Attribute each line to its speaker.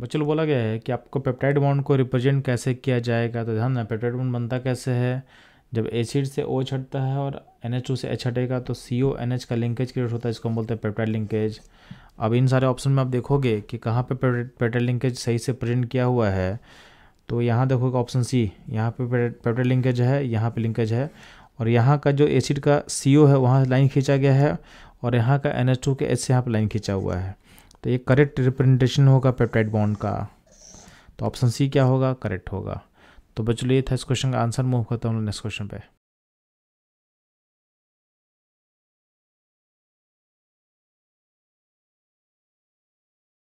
Speaker 1: बच्चों बोला गया है कि आपको पेप्टाइड बॉन्ड को रिप्रेजेंट कैसे किया जाएगा तो ध्यान रहे पेप्टाइड बॉन्ड बनता कैसे है जब एसिड से ओ छटता है और एन एच से एच हटेगा तो सी ओ एन एच का लिंकेज क्रिएट होता है इसको हम बोलते हैं पेप्टाइड लिंकेज अब इन सारे ऑप्शन में आप देखोगे कि कहाँ पे पेप्टाइड लिंकेज सही से प्रेजेंट किया हुआ है तो यहाँ देखोगे ऑप्शन सी यहाँ पे पेप्टाइड लिंकेज है यहाँ पे लिंकेज है और यहाँ का जो एसिड का सी ओ है वहाँ लाइन खींचा गया है और यहाँ का एन एच टू के एच से यहाँ पर लाइन खींचा हुआ है तो ये करेक्ट रिप्रेजेंटेशन होगा पेप्टाइड बॉन्ड का तो ऑप्शन सी क्या होगा करेक्ट होगा तो बच्चों ये था इस क्वेश्चन का आंसर
Speaker 2: मूव करता हूँ नेक्स्ट क्वेश्चन पे